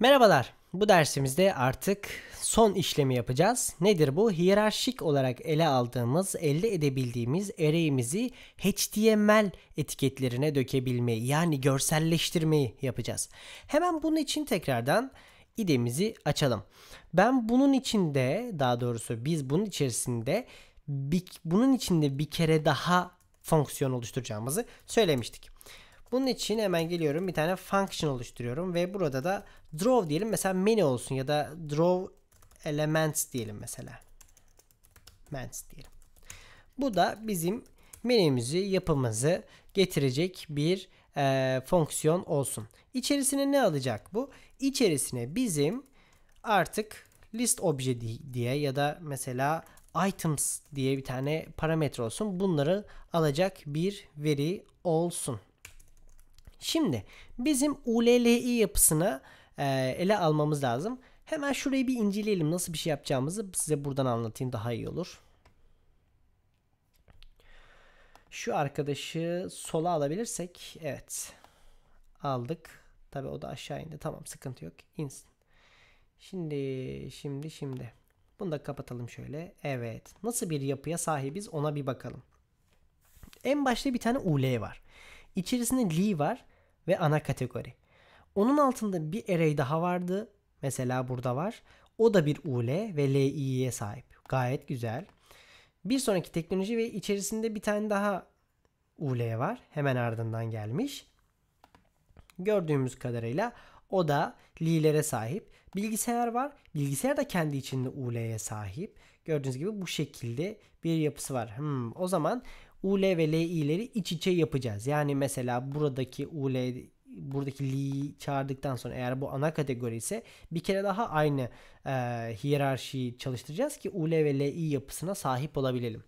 Merhabalar. Bu dersimizde artık son işlemi yapacağız. Nedir bu? Hiyerarşik olarak ele aldığımız, elde edebildiğimiz array'imizi HTML etiketlerine dökebilmeyi yani görselleştirmeyi yapacağız. Hemen bunun için tekrardan idemizi açalım. Ben bunun içinde daha doğrusu biz bunun içerisinde bir, bunun içinde bir kere daha fonksiyon oluşturacağımızı söylemiştik. Bunun için hemen geliyorum bir tane function oluşturuyorum ve burada da draw diyelim mesela menu olsun ya da draw elements diyelim mesela. elements diyelim. Bu da bizim menümüzü yapımızı getirecek bir e, fonksiyon olsun. İçerisine ne alacak bu? İçerisine bizim artık list obje diye ya da mesela items diye bir tane parametre olsun. Bunları alacak bir veri olsun. Şimdi bizim ULLI yapısına e, ele almamız lazım. Hemen şurayı bir inceleyelim. Nasıl bir şey yapacağımızı size buradan anlatayım daha iyi olur. Şu arkadaşı sola alabilirsek. Evet. Aldık. Tabi o da aşağı indi. Tamam sıkıntı yok. İnsin. Şimdi şimdi şimdi. Bunu da kapatalım şöyle. Evet. Nasıl bir yapıya sahibiz ona bir bakalım. En başta bir tane ULE var. İçerisinde li var ve ana kategori. Onun altında bir array daha vardı. Mesela burada var. O da bir Ule ve LI'ye sahip. Gayet güzel. Bir sonraki teknoloji ve içerisinde bir tane daha Ule var. Hemen ardından gelmiş. Gördüğümüz kadarıyla o da Li'lere sahip. Bilgisayar var. Bilgisayar da kendi içinde Ule'ye sahip. Gördüğünüz gibi bu şekilde bir yapısı var. Hmm, o zaman UL ve LI'leri iç içe yapacağız. Yani mesela buradaki UL buradaki Li'yi çağırdıktan sonra eğer bu ana kategori ise bir kere daha aynı e, hiyerarşiyi çalıştıracağız ki UL ve LI yapısına sahip olabilelim.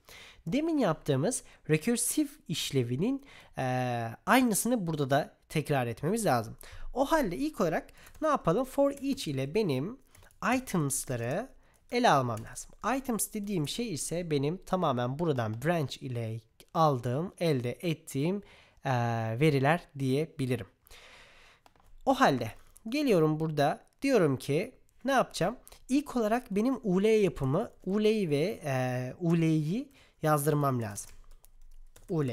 Demin yaptığımız rekürsif işlevinin e, aynısını burada da tekrar etmemiz lazım. O halde ilk olarak ne yapalım? For each ile benim items'ları ele almam lazım. Items dediğim şey ise benim tamamen buradan branch ile aldığım, elde ettiğim e, veriler diyebilirim. O halde geliyorum burada diyorum ki ne yapacağım? İlk olarak benim UL yapımı UL'yi ve e, UL'yi yazdırmam lazım. UL.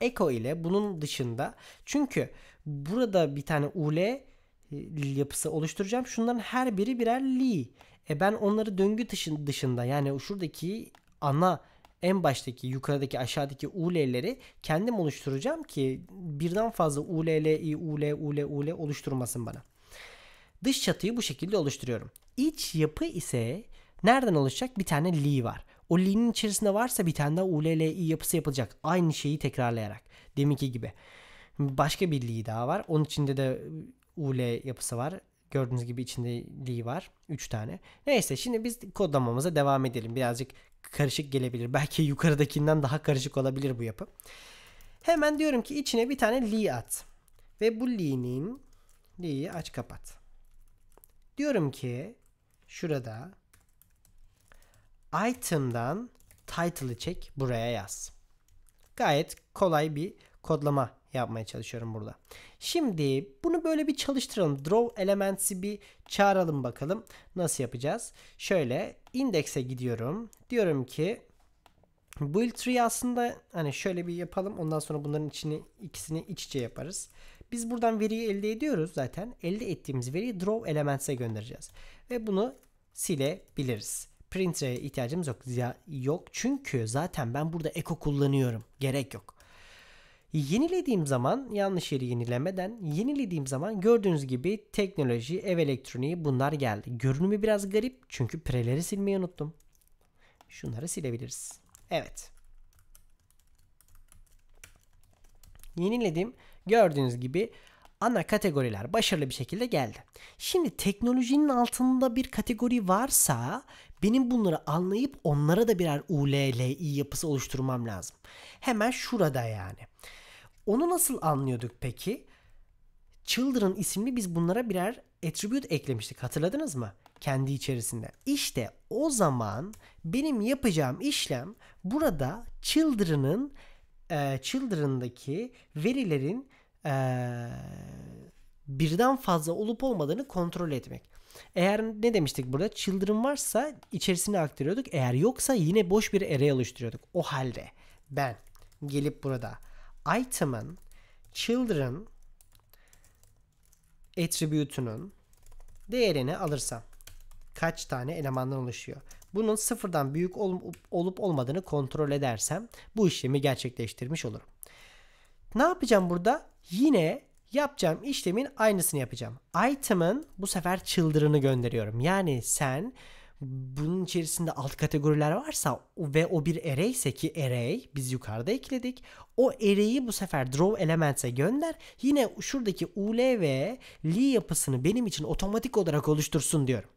Eko ile bunun dışında çünkü burada bir tane UL yapısı oluşturacağım. Şunların her biri birer li. E ben onları döngü dışında yani şuradaki ana en baştaki yukarıdaki aşağıdaki UL'leri kendim oluşturacağım ki birden fazla ULL, I, UL, UL, UL oluşturmasın bana. Dış çatıyı bu şekilde oluşturuyorum. İç yapı ise nereden oluşacak? Bir tane li var. O li'nin içerisinde varsa bir tane daha ULLI yapısı yapılacak. Aynı şeyi tekrarlayarak. Deminki gibi. Başka bir li daha var. Onun içinde de UL yapısı var. Gördüğünüz gibi içinde li var. 3 tane. Neyse şimdi biz kodlamamıza devam edelim. Birazcık karışık gelebilir. Belki yukarıdakinden daha karışık olabilir bu yapı. Hemen diyorum ki içine bir tane li at. Ve bu li'nin li'yi aç kapat. Diyorum ki şurada item'dan title'ı çek buraya yaz. Gayet kolay bir kodlama yapmaya çalışıyorum burada. Şimdi bunu böyle bir çalıştıralım. Draw Elements'i bir çağıralım bakalım. Nasıl yapacağız? Şöyle index'e gidiyorum. Diyorum ki build tree aslında hani şöyle bir yapalım. Ondan sonra bunların içini ikisini iç içe yaparız. Biz buradan veriyi elde ediyoruz zaten. Elde ettiğimiz veriyi draw elements'e göndereceğiz. Ve bunu silebiliriz. Printer'e ihtiyacımız yok. Ya, yok çünkü zaten ben burada echo kullanıyorum. Gerek yok. Yenilediğim zaman yanlış yeri yenilemeden yenilediğim zaman gördüğünüz gibi teknoloji, ev elektroniği bunlar geldi. Görünümü biraz garip çünkü preleri silmeyi unuttum. Şunları silebiliriz. Evet. Yeniledim. Gördüğünüz gibi ana kategoriler başarılı bir şekilde geldi. Şimdi teknolojinin altında bir kategori varsa benim bunları anlayıp onlara da birer ULLI yapısı oluşturmam lazım. Hemen şurada yani. Onu nasıl anlıyorduk peki? Children isimli biz bunlara birer attribute eklemiştik hatırladınız mı? Kendi içerisinde. İşte o zaman benim yapacağım işlem burada children'ın e, children'daki verilerin ee, birden fazla olup olmadığını kontrol etmek. Eğer ne demiştik burada? Children varsa içerisine aktarıyorduk. Eğer yoksa yine boş bir array oluşturuyorduk. O halde ben gelip burada item'ın children attribute'unun değerini alırsam kaç tane elemandan oluşuyor? Bunun sıfırdan büyük olup olmadığını kontrol edersem bu işlemi gerçekleştirmiş olurum. Ne yapacağım burada? Yine yapacağım işlemin aynısını yapacağım. Item'ın bu sefer çıldırını gönderiyorum. Yani sen bunun içerisinde alt kategoriler varsa ve o bir array ise ki array biz yukarıda ekledik. O array'i bu sefer draw elements'e gönder. Yine şuradaki ul ve li yapısını benim için otomatik olarak oluştursun diyorum.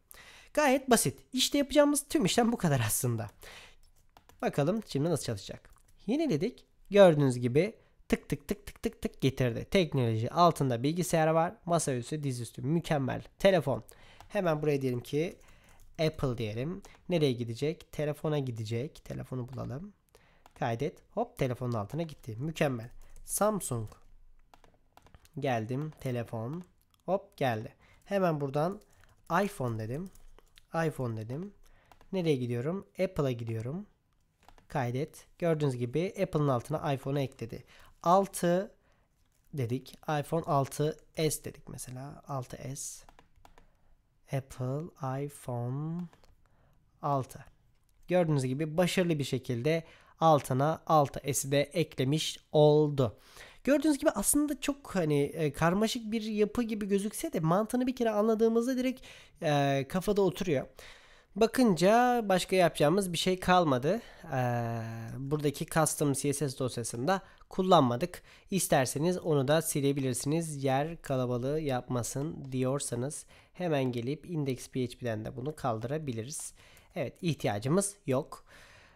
Gayet basit. İşte yapacağımız tüm işlem bu kadar aslında. Bakalım şimdi nasıl çalışacak. Yeniledik. Gördüğünüz gibi tık tık tık tık tık tık getirdi. Teknoloji altında bilgisayar var. Masaüstü dizüstü mükemmel. Telefon. Hemen buraya diyelim ki Apple diyelim. Nereye gidecek? Telefona gidecek. Telefonu bulalım. Kaydet. Hop telefonun altına gitti. Mükemmel. Samsung. Geldim. Telefon. Hop geldi. Hemen buradan iPhone dedim. iPhone dedim. Nereye gidiyorum? Apple'a gidiyorum kaydet. Gördüğünüz gibi Apple'ın altına iPhone'u ekledi. 6 dedik. iPhone 6s dedik mesela. 6s. Apple iPhone 6. Gördüğünüz gibi başarılı bir şekilde altına 6s'i de eklemiş oldu. Gördüğünüz gibi aslında çok hani e, karmaşık bir yapı gibi gözükse de mantığını bir kere anladığımızda direkt e, kafada oturuyor. Bakınca başka yapacağımız bir şey kalmadı. Ee, buradaki custom css dosyasını da kullanmadık. İsterseniz onu da silebilirsiniz. Yer kalabalığı yapmasın diyorsanız hemen gelip index.php'den de bunu kaldırabiliriz. Evet ihtiyacımız yok.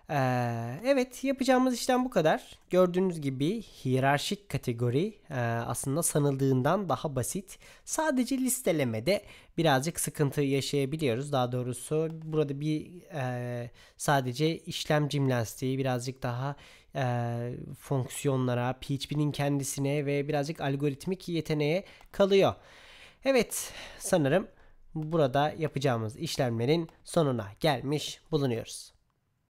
Ee, evet yapacağımız işlem bu kadar. Gördüğünüz gibi hiyerarşik kategori e, aslında sanıldığından daha basit. Sadece listelemede birazcık sıkıntı yaşayabiliyoruz. Daha doğrusu burada bir e, sadece işlem cimnastiği birazcık daha e, fonksiyonlara, PHP'nin kendisine ve birazcık algoritmik yeteneğe kalıyor. Evet sanırım burada yapacağımız işlemlerin sonuna gelmiş bulunuyoruz.